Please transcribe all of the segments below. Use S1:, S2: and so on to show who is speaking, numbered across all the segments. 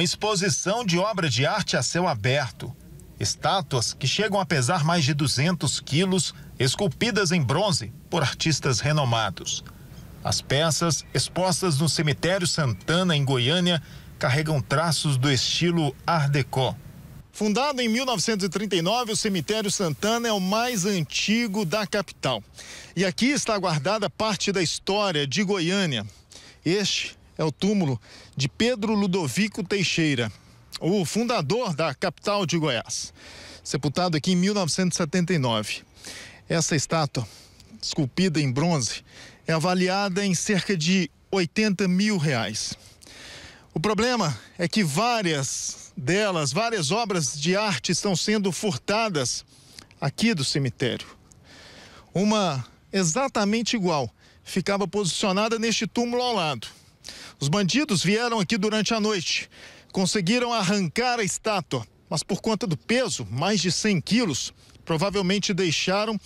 S1: uma exposição de obra de arte a céu aberto. Estátuas que chegam a pesar mais de 200 quilos, esculpidas em bronze por artistas renomados. As peças, expostas no cemitério Santana, em Goiânia, carregam traços do estilo Art Deco. Fundado em 1939, o Cemitério Santana é o mais antigo da capital. E aqui está guardada parte da história de Goiânia. Este é o túmulo de Pedro Ludovico Teixeira, o fundador da capital de Goiás, sepultado aqui em 1979. Essa estátua, esculpida em bronze, é avaliada em cerca de 80 mil reais. O problema é que várias delas, várias obras de arte estão sendo furtadas aqui do cemitério. Uma exatamente igual ficava posicionada neste túmulo ao lado. Os bandidos vieram aqui durante a noite. Conseguiram arrancar a estátua, mas por conta do peso, mais de 100 quilos, provavelmente deixaram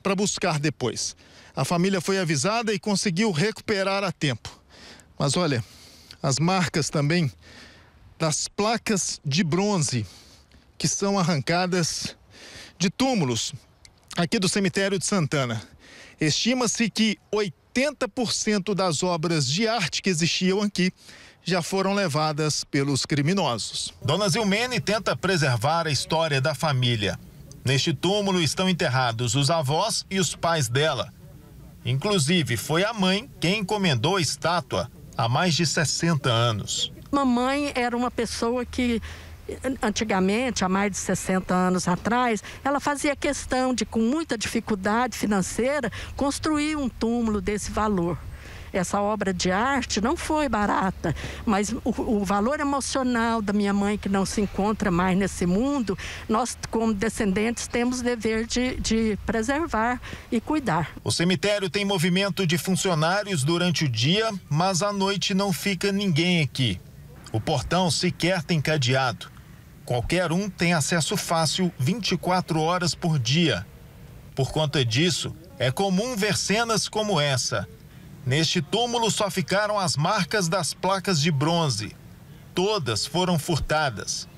S1: para buscar depois. A família foi avisada e conseguiu recuperar a tempo. Mas olha, as marcas também das placas de bronze que são arrancadas de túmulos aqui do cemitério de Santana. Estima-se que 80 80% das obras de arte que existiam aqui já foram levadas pelos criminosos. Dona Zilmene tenta preservar a história da família. Neste túmulo estão enterrados os avós e os pais dela. Inclusive, foi a mãe quem encomendou a estátua há mais de 60 anos.
S2: Mamãe era uma pessoa que antigamente, há mais de 60 anos atrás, ela fazia questão de, com muita dificuldade financeira, construir um túmulo desse valor essa obra de arte não foi barata, mas o, o, valor emocional da minha mãe que não se encontra mais nesse mundo, nós como descendentes temos dever de, de preservar e cuidar.
S1: O cemitério tem movimento de funcionários durante o dia, mas à noite não fica ninguém aqui. O portão sequer tem cadeado. Qualquer um tem acesso fácil 24 horas por dia. Por conta disso, é comum ver cenas como essa. Neste túmulo só ficaram as marcas das placas de bronze. Todas foram furtadas.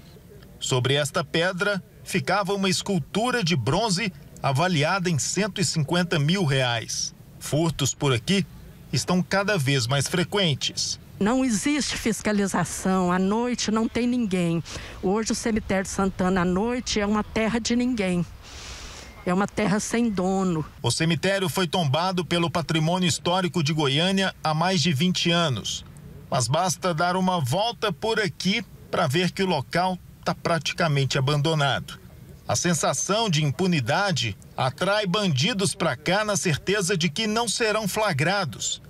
S1: Sobre esta pedra ficava uma escultura de bronze avaliada em 150 mil reais. Furtos por aqui estão cada vez mais frequentes.
S2: Não existe fiscalização, à noite não tem ninguém. Hoje o cemitério de Santana à noite é uma terra de ninguém. É uma terra sem dono.
S1: O cemitério foi tombado pelo patrimônio histórico de Goiânia há mais de 20 anos. Mas basta dar uma volta por aqui para ver que o local está praticamente abandonado. A sensação de impunidade atrai bandidos para cá na certeza de que não serão flagrados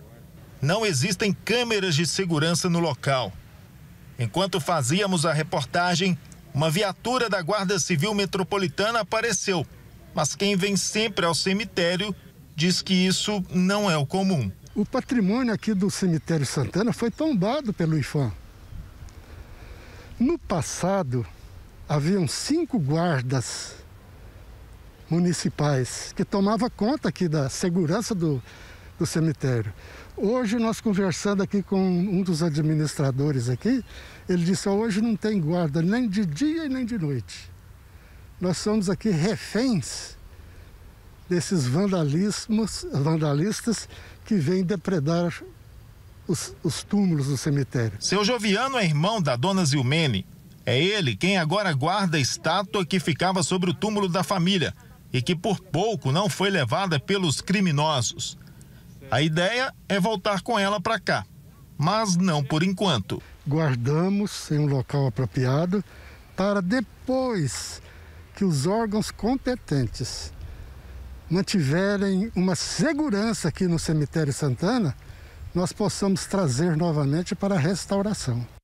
S1: não existem câmeras de segurança no local. Enquanto fazíamos a reportagem, uma viatura da Guarda Civil Metropolitana apareceu, mas quem vem sempre ao cemitério
S3: diz que isso não é o comum. O patrimônio aqui do cemitério Santana foi tombado pelo IFAM. No passado, haviam cinco guardas municipais que tomavam conta aqui da segurança do, o cemitério. Hoje nós conversando aqui com um dos administradores aqui, ele disse: hoje não tem guarda nem de dia e nem de noite. Nós somos aqui reféns desses vandalismos, vandalistas que vêm depredar os, os túmulos do cemitério.
S1: Seu Joviano é irmão da dona Zilmene. É ele quem agora guarda a estátua que ficava sobre o túmulo da família e que por pouco não foi levada pelos criminosos. A ideia é voltar com ela para cá,
S3: mas não por enquanto. Guardamos em um local apropriado para depois que os órgãos competentes mantiverem uma segurança aqui no cemitério Santana, nós possamos trazer novamente para a restauração.